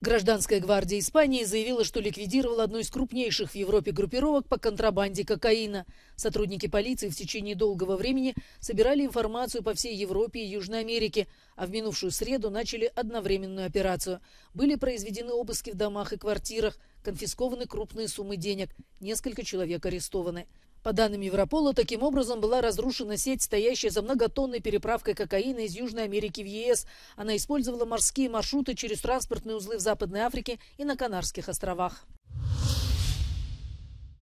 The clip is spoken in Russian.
Гражданская гвардия Испании заявила, что ликвидировала одну из крупнейших в Европе группировок по контрабанде кокаина. Сотрудники полиции в течение долгого времени собирали информацию по всей Европе и Южной Америке, а в минувшую среду начали одновременную операцию. Были произведены обыски в домах и квартирах, конфискованы крупные суммы денег, несколько человек арестованы. По данным Европола, таким образом была разрушена сеть, стоящая за многотонной переправкой кокаина из Южной Америки в ЕС. Она использовала морские маршруты через транспортные узлы в Западной Африке и на Канарских островах.